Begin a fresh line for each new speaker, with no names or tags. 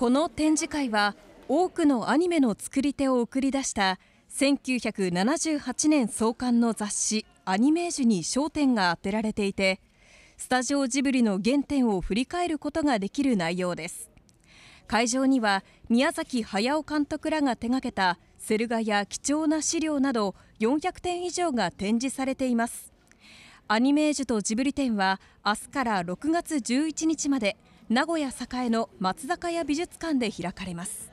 この展示会は多くのアニメの作り手を送り出した1978年創刊の雑誌「アニメージュ」に焦点が当てられていてスタジオジブリの原点を振り返ることができる内容です会場には宮崎駿監督らが手掛けたセル画や貴重な資料など400点以上が展示されていますアニメージュとジブリ展は明日から6月11日まで名古屋栄の松坂屋美術館で開かれます